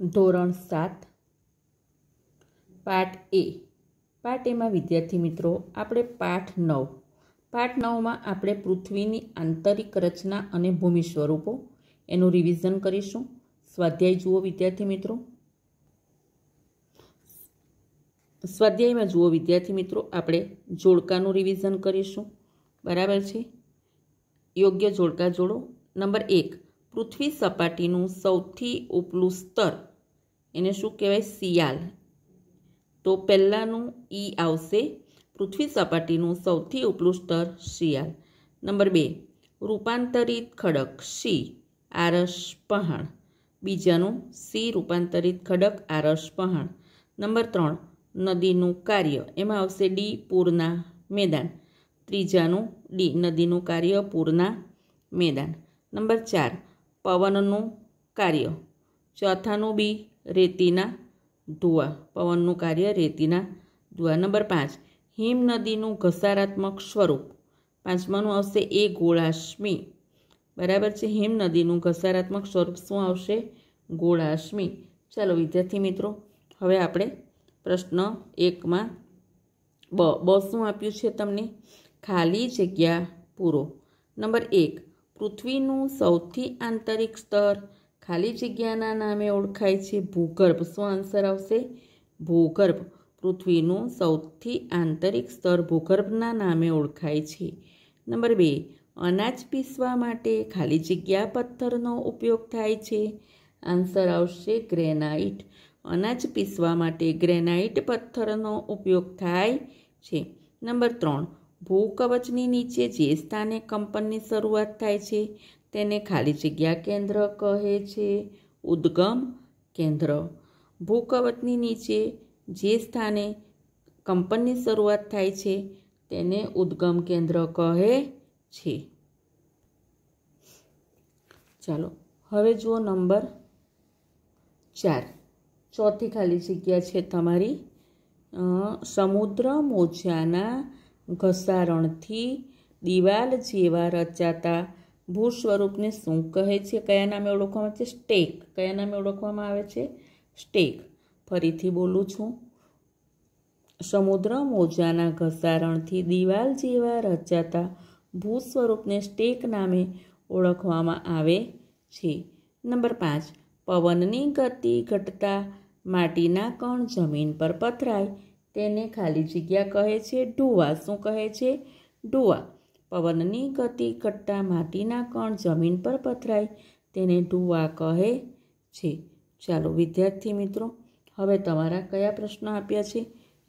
ધોરણ સાત પાઠ એ પાઠ એમાં વિદ્યાર્થી મિત્રો આપણે પાઠ નવ પાઠ નવમાં આપણે પૃથ્વીની આંતરિક રચના અને ભૂમિ સ્વરૂપો એનું રિવિઝન કરીશું સ્વાધ્યાય જુઓ વિદ્યાર્થી મિત્રો સ્વાધ્યાયમાં જુઓ વિદ્યાર્થી મિત્રો આપણે જોડકાનું રિવિઝન કરીશું બરાબર છે યોગ્ય જોડકા જોડો નંબર એક પૃથ્વી સપાટીનું સૌથી ઉપલું સ્તર એને શું કહેવાય શિયાળ તો પહેલાંનું ઈ આવશે પૃથ્વી સપાટીનું સૌથી ઉપલું સ્તર શિયાળ નંબર બે રૂપાંતરિત ખડક સી આરસ પહાણ બીજાનું સી રૂપાંતરિત ખડક આરસ પહાણ નંબર ત્રણ નદીનું કાર્ય એમાં આવશે ડી પૂરના મેદાન ત્રીજાનું ડી નદીનું કાર્ય પૂરના મેદાન નંબર ચાર પવનનું કાર્ય ચોથાનું બી રેતીના ધુવા પવનનું કાર્ય રેતીના ધુવા નંબર પાંચ હિમનદીનું ઘસારાત્મક સ્વરૂપ પાંચમાનું આવશે એ ગોળાશ્મી બરાબર છે હિમનદીનું ઘસારાત્મક સ્વરૂપ શું આવશે ગોળાશ્મી ચાલો વિદ્યાર્થી મિત્રો હવે આપણે પ્રશ્ન એકમાં બ બ શું આપ્યું છે તમને ખાલી જગ્યા પૂરો નંબર એક પૃથ્વીનું સૌથી આંતરિક સ્તર ખાલી જગ્યાના નામે ઓળખાય છે ભૂગર્ભ શું આન્સર આવશે ભૂગર્ભ પૃથ્વીનું સૌથી આંતરિક સ્તર ભૂગર્ભના નામે ઓળખાય છે નંબર બે અનાજ પીસવા માટે ખાલી જગ્યા પથ્થરનો ઉપયોગ થાય છે આન્સર આવશે ગ્રેનાઇટ અનાજ પીસવા માટે ગ્રેનાઇટ પથ્થરનો ઉપયોગ થાય છે નંબર ત્રણ ભૂકવચની નીચે જે સ્થાને કંપનની શરૂઆત થાય છે તેને ખાલી જગ્યા કેન્દ્ર કહે છે ઉદ્ગમ કેન્દ્ર ભૂકવતની નીચે જે સ્થાને કંપનની શરૂઆત થાય છે તેને ઉદ્ગમ કેન્દ્ર કહે છે ચાલો હવે જુઓ નંબર ચાર ચોથી ખાલી જગ્યા છે તમારી સમુદ્ર મોજાના ઘસારણથી દિવાલ જેવા રચાતા ભૂ સ્વરૂપને શું કહે છે કયા નામે ઓળખવામાં આવે છે સ્ટેક કયા નામે ઓળખવામાં આવે છે સ્ટેક ફરીથી બોલું છું સમુદ્ર મોજાના ઘસારણથી દિવાલ જેવા રચાતા ભૂ સ્વરૂપને સ્ટેક નામે ઓળખવામાં આવે છે નંબર પાંચ પવનની ગતિ ઘટતા માટીના કણ જમીન પર પથરાય તેને ખાલી જગ્યા કહે છે ઢુવા શું કહે છે ઢુવા પવનની ગતિ કટ્ટા માટીના કણ જમીન પર પથરાય તેને ઢુવા કહે છે ચાલો વિદ્યાર્થી મિત્રો હવે તમારા કયા પ્રશ્ન આપ્યા છે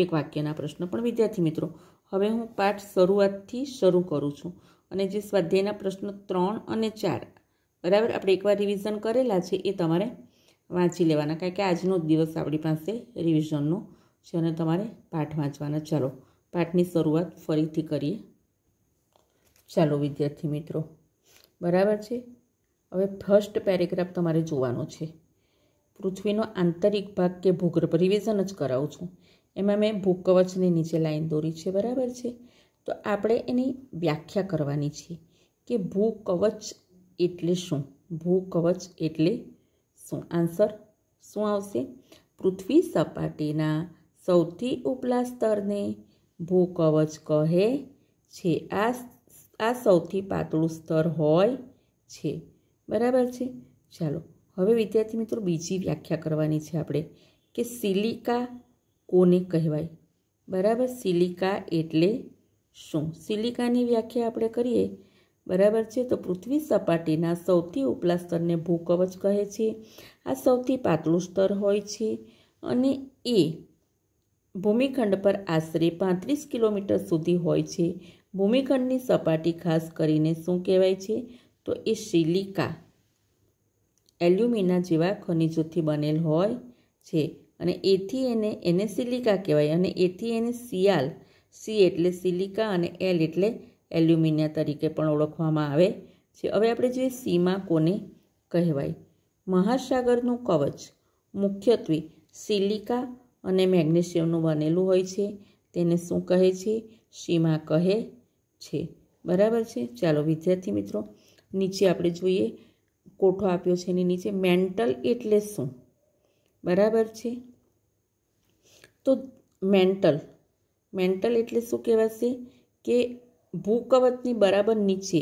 એક વાક્યના પ્રશ્ન પણ વિદ્યાર્થી મિત્રો હવે હું પાઠ શરૂઆતથી શરૂ કરું છું અને જે સ્વાધ્યાયના પ્રશ્ન ત્રણ અને ચાર બરાબર આપણે એકવાર રિવિઝન કરેલા છે એ તમારે વાંચી લેવાના કારણ કે આજનો જ દિવસ આપણી પાસે રિવિઝનનો છે અને તમારે પાઠ વાંચવાના ચાલો પાઠની શરૂઆત ફરીથી કરીએ ચાલો વિદ્યાર્થી મિત્રો બરાબર છે હવે ફર્સ્ટ પેરેગ્રાફ તમારે જોવાનો છે પૃથ્વીનો આંતરિક ભાગ કે ભૂગર્ભ રિવિઝન જ કરાવું છું એમાં મેં ભૂકવચની નીચે લાઈન દોરી છે બરાબર છે તો આપણે એની વ્યાખ્યા કરવાની છે કે ભૂકવચ એટલે શું ભૂકવચ એટલે શું આન્સર શું આવશે પૃથ્વી સપાટીના સૌથી ઉપલા સ્તરને ભૂકવચ કહે છે આ આ સૌથી પાતળું સ્તર હોય છે બરાબર છે ચાલો હવે વિદ્યાર્થી મિત્રો બીજી વ્યાખ્યા કરવાની છે આપણે કે સિલિકા કોને કહેવાય બરાબર સિલિકા એટલે શું સિલિકાની વ્યાખ્યા આપણે કરીએ બરાબર છે તો પૃથ્વી સપાટીના સૌથી ઉપલા સ્તરને ભૂકવચ કહે છે આ સૌથી પાતળું સ્તર હોય છે અને એ ભૂમિખંડ પર આશરે પાંત્રીસ કિલોમીટર સુધી હોય છે ભૂમિખંડની સપાટી ખાસ કરીને શું કહેવાય છે તો એ સિલિકા એલ્યુમિના જેવા ખનિજોથી બનેલ હોય છે અને એથી એને એને સિલિકા કહેવાય અને એથી એને સિયાલ સી એટલે સિલિકા અને એલ એટલે એલ્યુમિનિયા તરીકે પણ ઓળખવામાં આવે છે હવે આપણે જોઈએ સીમા કોને કહેવાય મહાસાગરનું કવચ મુખ્યત્વે સિલિકા અને મેગ્નેશિયમનું બનેલું હોય છે તેને શું કહે છે સીમા કહે છે બરાબર છે ચાલો વિદ્યાર્થી મિત્રો નીચે આપણે જોઈએ કોઠો આપ્યો છે એની નીચે મેન્ટલ એટલે શું બરાબર છે તો મેન્ટલ મેન્ટલ એટલે શું કહેવાશે કે ભૂકવચની બરાબર નીચે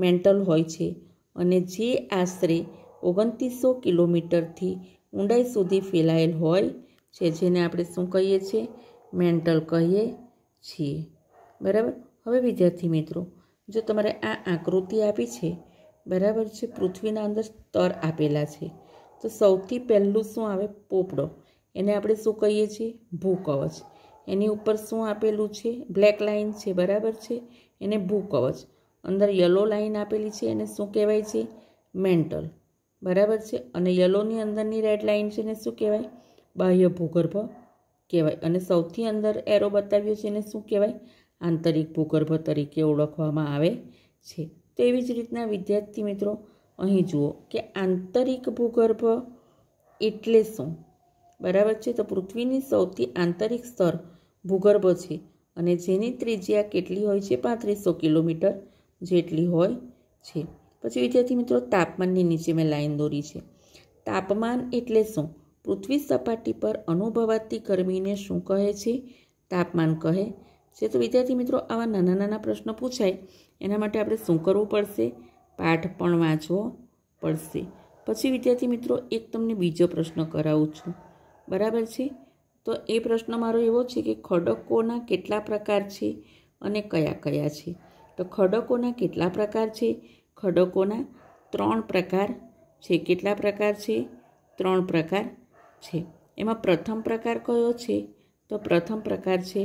મેન્ટલ હોય છે અને જે આશરે ઓગણત્રીસો કિલોમીટરથી ઊંડાઈ સુધી ફેલાયેલ હોય છે જેને આપણે શું કહીએ છીએ મેન્ટલ કહીએ છીએ બરાબર હવે વિદ્યાર્થી મિત્રો જો તમારે આ આકૃતિ આપી છે બરાબર છે પૃથ્વીના અંદર સ્તર આપેલા છે તો સૌથી પહેલું શું આવે પોપડો એને આપણે શું કહીએ છીએ ભૂકવચ એની ઉપર શું આપેલું છે બ્લેક લાઇન છે બરાબર છે એને ભૂકવચ અંદર યલો લાઇન આપેલી છે એને શું કહેવાય છે મેન્ટલ બરાબર છે અને યલોની અંદરની રેડ લાઇન છે એને શું કહેવાય બાહ્ય ભૂગર્ભ કહેવાય અને સૌથી અંદર એરો બતાવ્યો છે એને શું કહેવાય આંતરિક ભૂગર્ભ તરીકે ઓળખવામાં આવે છે તો એવી જ રીતના વિદ્યાર્થી મિત્રો અહીં જુઓ કે આંતરિક ભૂગર્ભ એટલે શું બરાબર છે તો પૃથ્વીની સૌથી આંતરિક સ્તર ભૂગર્ભ છે અને જેની ત્રિજ્યા કેટલી હોય છે પાંત્રીસો કિલોમીટર જેટલી હોય છે પછી વિદ્યાર્થી મિત્રો તાપમાનની નીચે મેં લાઈન દોરી છે તાપમાન એટલે શું પૃથ્વી સપાટી પર અનુભવાતી ગરમીને શું કહે છે તાપમાન કહે છે તો વિદ્યાર્થી મિત્રો આવા નાના નાના પ્રશ્નો પૂછાય એના માટે આપણે શું કરવું પડશે પાઠ પણ વાંચવો પડશે પછી વિદ્યાર્થી મિત્રો એક તમને બીજો પ્રશ્ન કરાવું છું બરાબર છે તો એ પ્રશ્ન મારો એવો છે કે ખડકોના કેટલા પ્રકાર છે અને કયા કયા છે તો ખડકોના કેટલા પ્રકાર છે ખડકોના ત્રણ પ્રકાર છે કેટલા પ્રકાર છે ત્રણ પ્રકાર છે એમાં પ્રથમ પ્રકાર કયો છે તો પ્રથમ પ્રકાર છે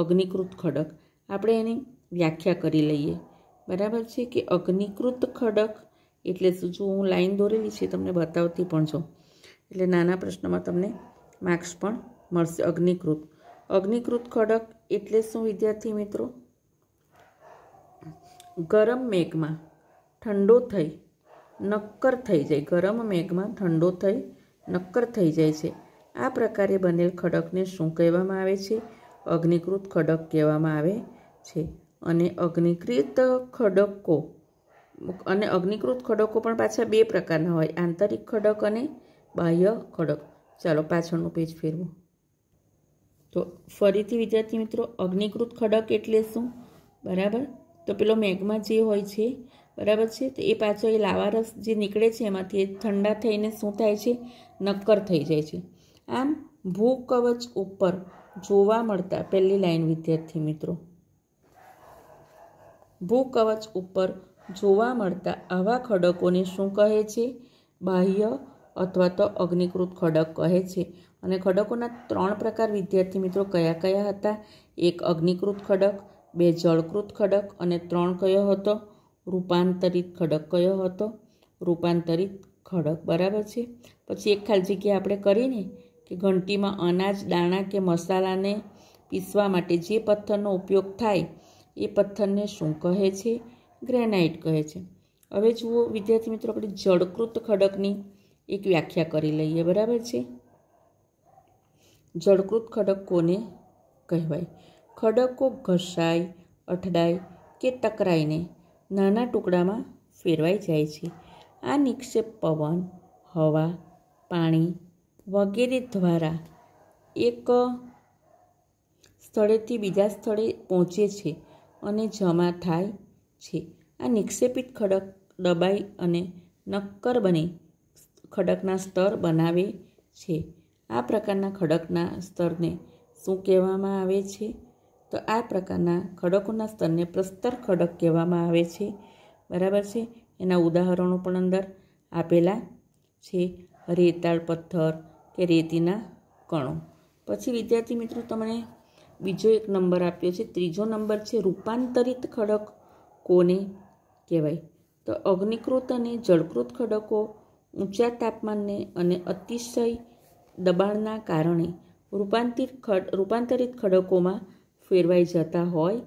અગ્નિકૃત ખડક આપણે એની વ્યાખ્યા કરી લઈએ બરાબર છે કે અગ્નિકૃત ખડક એટલે શું જો હું લાઈન દોરેલી છે તમને બતાવતી પણ છું એટલે નાના પ્રશ્નમાં તમને માર્ક્સ પણ મળશે અગ્નિકૃત અગ્નિકૃત ખડક એટલે શું વિદ્યાર્થી મિત્રો ગરમ મેઘમાં ઠંડો થઈ નક્કર થઈ જાય ગરમ મેઘમાં ઠંડો થઈ નક્કર થઈ જાય છે આ પ્રકારે બનેલ ખડકને શું કહેવામાં આવે છે અગ્નિકૃત ખડક કહેવામાં આવે છે અને અગ્નિકૃત ખડકો અને અગ્નિકૃત ખડકો પણ પાછા બે પ્રકારના હોય આંતરિક ખડક અને બાહ્ય ખડક ચાલો પાછળનું પેજ ફેરવું તો ફરીથી વિદ્યાર્થી મિત્રો અગ્નિકૃત ખડક એટલે શું બરાબર તો પેલો મેઘમાં જે હોય છે બરાબર છે તો એ પાછો એ લાવારસ જે નીકળે છે એમાંથી એ ઠંડા થઈને શું થાય છે નક્કર થઈ જાય છે આમ ભૂકવચ ઉપર જોવા મળતા પહેલી લાઈન વિદ્યાર્થી મિત્રો ભૂકવચ ઉપર જોવા મળતા આવા ખડકોને શું કહે છે બાહ્ય અથવા તો અગ્નિકૃત ખડક કહે છે અને ખડકોના ત્રણ પ્રકાર વિદ્યાર્થી મિત્રો કયા કયા હતા એક અગ્નિકૃત ખડક બે જળકૃત ખડક અને ત્રણ કયો હતો રૂપાંતરિત ખડક કયો હતો રૂપાંતરિત ખડક બરાબર છે પછી એક ખાલી જગ્યાએ આપણે કરીને કે ઘંટીમાં અનાજ દાણા કે મસાલાને પીસવા માટે જે પથ્થરનો ઉપયોગ થાય એ પથ્થરને શું કહે છે ગ્રેનાઇટ કહે છે હવે જુઓ વિદ્યાર્થી મિત્રો આપણે જળકૃત ખડકની એક વ્યાખ્યા કરી લઈએ બરાબર છે જળકૃત ખડક કોને કહેવાય ખડકો ઘસાય અઠડાય કે ટકરાઈને નાના ટુકડામાં ફેરવાઈ જાય છે આ નિક્ષેપ પવન હવા પાણી વગેરે દ્વારા એક સ્થળેથી બીજા સ્થળે પહોંચે છે અને જમા થાય છે આ નિક્ષેપિત ખડક દબાઈ અને નક્કર બને ખડકના સ્તર બનાવે છે આ પ્રકારના ખડકના સ્તરને શું કહેવામાં આવે છે તો આ પ્રકારના ખડકોના સ્તરને પ્રસ્તર ખડક કહેવામાં આવે છે બરાબર છે એના ઉદાહરણો પણ અંદર આપેલા છે રેતાળ પથ્થર કે રેતીના કણો પછી વિદ્યાર્થી મિત્રો તમને બીજો એક નંબર આપ્યો છે ત્રીજો નંબર છે રૂપાંતરિત ખડક કોને કહેવાય તો અગ્નિકૃત અને જળકૃત ખડકો ઊંચા તાપમાનને અને અતિશય દબાણના કારણે રૂપાંતરિત ખડ રૂપાંતરિત ખડકોમાં ફેરવાઈ જતા હોય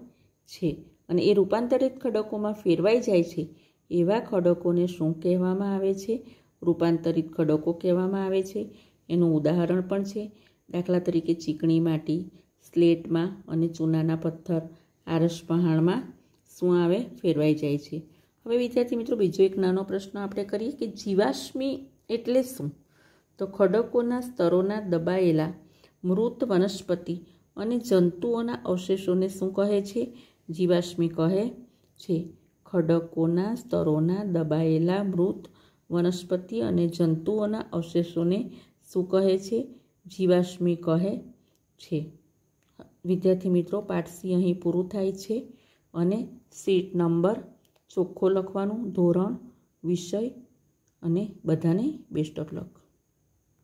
છે અને એ રૂપાંતરિત ખડકોમાં ફેરવાઈ જાય છે એવા ખડકોને શું કહેવામાં આવે છે રૂપાંતરિત ખડકો કહેવામાં આવે છે એનું ઉદાહરણ પણ છે દાખલા તરીકે ચીકણી માટી સ્લેટમાં અને ચૂનાના પથ્થર આરસ પહાણમાં શું આવે ફેરવાઈ જાય છે હવે વિદ્યાર્થી મિત્રો બીજો એક નાનો પ્રશ્ન આપણે કરીએ કે જીવાશ્મી એટલે શું તો ખડકોના સ્તરોના દબાયેલા મૃત વનસ્પતિ અને જંતુઓના અવશેષોને શું કહે છે જીવાશ્મી કહે છે ખડકોના સ્તરોના દબાયેલા મૃત વનસ્પતિ અને જંતુઓના અવશેષોને શું કહે છે જીવાશ્મી કહે છે વિદ્યાર્થી મિત્રો પાઠ અહીં પૂરું થાય છે અને સીટ નંબર ચોખ્ખો લખવાનું ધોરણ વિષય અને બધાને બેસ્ટ ઓફ લક